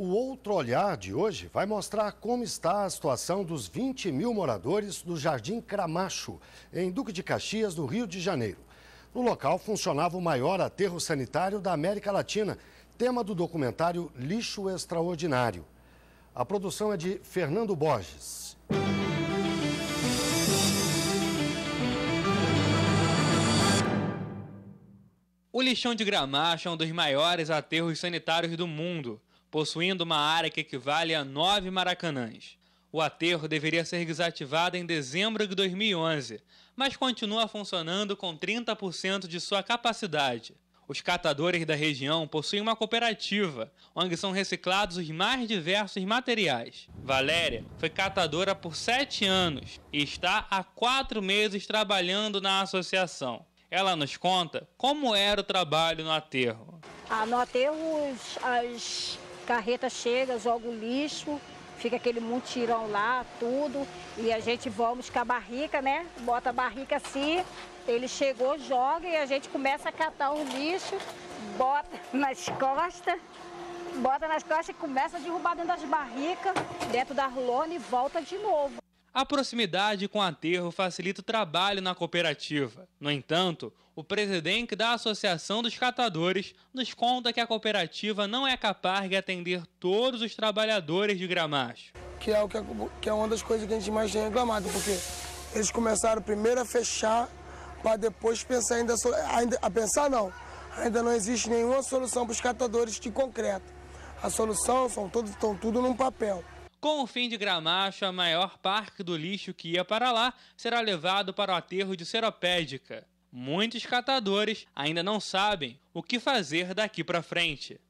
O Outro Olhar de hoje vai mostrar como está a situação dos 20 mil moradores do Jardim Cramacho, em Duque de Caxias, no Rio de Janeiro. No local funcionava o maior aterro sanitário da América Latina, tema do documentário Lixo Extraordinário. A produção é de Fernando Borges. O lixão de Gramacho é um dos maiores aterros sanitários do mundo possuindo uma área que equivale a nove maracanãs. O aterro deveria ser desativado em dezembro de 2011, mas continua funcionando com 30% de sua capacidade. Os catadores da região possuem uma cooperativa, onde são reciclados os mais diversos materiais. Valéria foi catadora por sete anos e está há quatro meses trabalhando na associação. Ela nos conta como era o trabalho no aterro. Ah, no aterro, as, carreta chega, joga o lixo, fica aquele mutirão lá, tudo, e a gente vamos com a barrica, né? Bota a barrica assim, ele chegou, joga e a gente começa a catar o lixo, bota nas costas, bota nas costas e começa a derrubar dentro das barricas, dentro da lona e volta de novo. A proximidade com o aterro facilita o trabalho na cooperativa. No entanto, o presidente da Associação dos Catadores nos conta que a cooperativa não é capaz de atender todos os trabalhadores de Gramacho. Que é, o que, é, que é uma das coisas que a gente mais tem reclamado, porque eles começaram primeiro a fechar para depois pensar ainda, ainda a pensar não. Ainda não existe nenhuma solução para os catadores de concreto. A solução são todos estão tudo num papel. Com o fim de Gramacho, a maior parte do lixo que ia para lá será levado para o aterro de Seropédica. Muitos catadores ainda não sabem o que fazer daqui para frente.